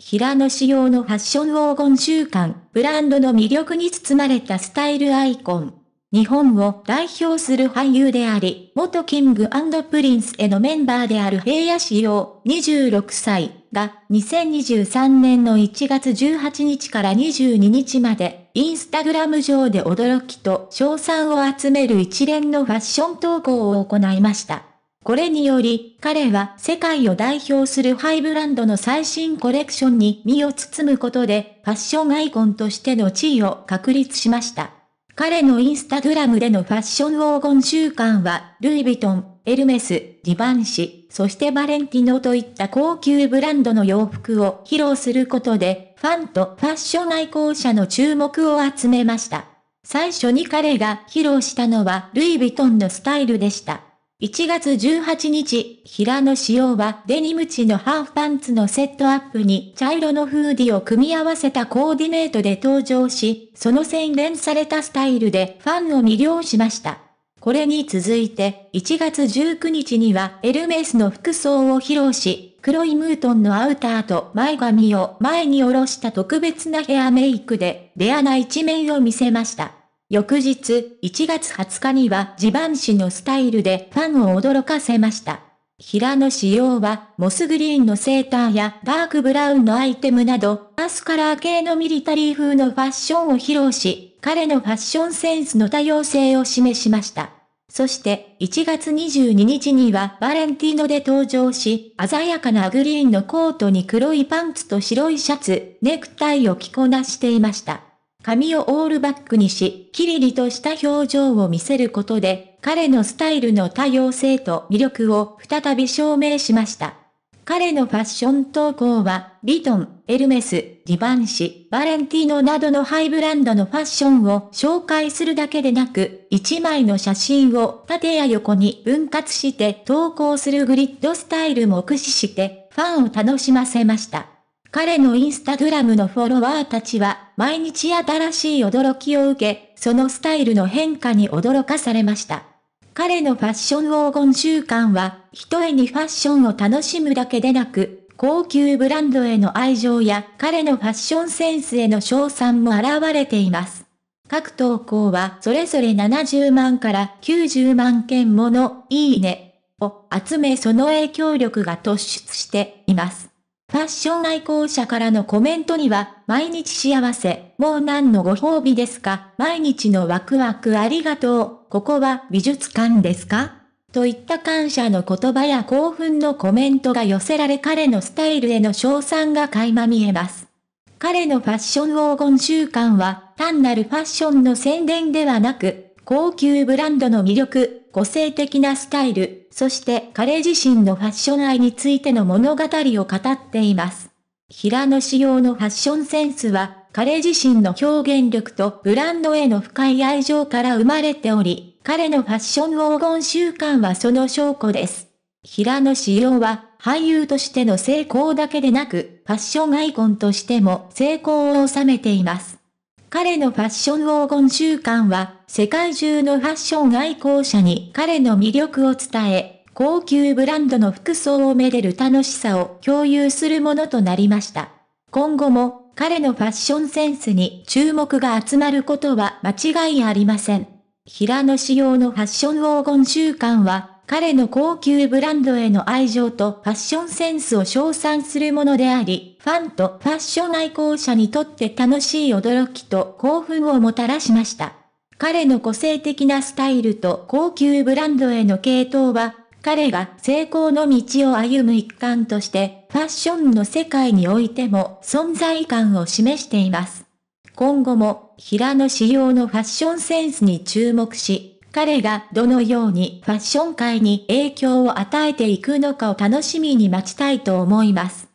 平野仕様のファッション黄金週間、ブランドの魅力に包まれたスタイルアイコン。日本を代表する俳優であり、元キングプリンスへのメンバーである平野仕様26歳が2023年の1月18日から22日まで、インスタグラム上で驚きと称賛を集める一連のファッション投稿を行いました。これにより、彼は世界を代表するハイブランドの最新コレクションに身を包むことで、ファッションアイコンとしての地位を確立しました。彼のインスタグラムでのファッション黄金週間は、ルイ・ヴィトン、エルメス、ディバンシ、そしてバレンティノといった高級ブランドの洋服を披露することで、ファンとファッション愛好者の注目を集めました。最初に彼が披露したのは、ルイ・ヴィトンのスタイルでした。1月18日、平野紫耀はデニム地のハーフパンツのセットアップに茶色のフーディを組み合わせたコーディネートで登場し、その洗練されたスタイルでファンを魅了しました。これに続いて、1月19日にはエルメスの服装を披露し、黒いムートンのアウターと前髪を前に下ろした特別なヘアメイクで、レアな一面を見せました。翌日1月20日にはジバンシのスタイルでファンを驚かせました。平野仕様は、モスグリーンのセーターやダークブラウンのアイテムなど、アスカラー系のミリタリー風のファッションを披露し、彼のファッションセンスの多様性を示しました。そして、1月22日にはバレンティーノで登場し、鮮やかなグリーンのコートに黒いパンツと白いシャツ、ネクタイを着こなしていました。髪をオールバックにし、キリリとした表情を見せることで、彼のスタイルの多様性と魅力を再び証明しました。彼のファッション投稿は、ビトン、エルメス、ディバンシ、バレンティーノなどのハイブランドのファッションを紹介するだけでなく、1枚の写真を縦や横に分割して投稿するグリッドスタイルも駆使して、ファンを楽しませました。彼のインスタグラムのフォロワーたちは、毎日新しい驚きを受け、そのスタイルの変化に驚かされました。彼のファッション黄金習慣は、一重にファッションを楽しむだけでなく、高級ブランドへの愛情や彼のファッションセンスへの賞賛も現れています。各投稿はそれぞれ70万から90万件ものいいねを集めその影響力が突出しています。ファッション愛好者からのコメントには、毎日幸せ、もう何のご褒美ですか毎日のワクワクありがとう、ここは美術館ですかといった感謝の言葉や興奮のコメントが寄せられ彼のスタイルへの称賛が垣間見えます。彼のファッション黄金習慣は、単なるファッションの宣伝ではなく、高級ブランドの魅力、個性的なスタイル、そして彼自身のファッション愛についての物語を語っています。平野仕様のファッションセンスは、彼自身の表現力とブランドへの深い愛情から生まれており、彼のファッション黄金習慣はその証拠です。平野仕様は、俳優としての成功だけでなく、ファッションアイコンとしても成功を収めています。彼のファッション黄金週間は、世界中のファッション愛好者に彼の魅力を伝え、高級ブランドの服装をめでる楽しさを共有するものとなりました。今後も、彼のファッションセンスに注目が集まることは間違いありません。平野仕様のファッション黄金週間は、彼の高級ブランドへの愛情とファッションセンスを称賛するものであり、ファンとファッション愛好者にとって楽しい驚きと興奮をもたらしました。彼の個性的なスタイルと高級ブランドへの系統は、彼が成功の道を歩む一環として、ファッションの世界においても存在感を示しています。今後も、平野仕様のファッションセンスに注目し、彼がどのようにファッション界に影響を与えていくのかを楽しみに待ちたいと思います。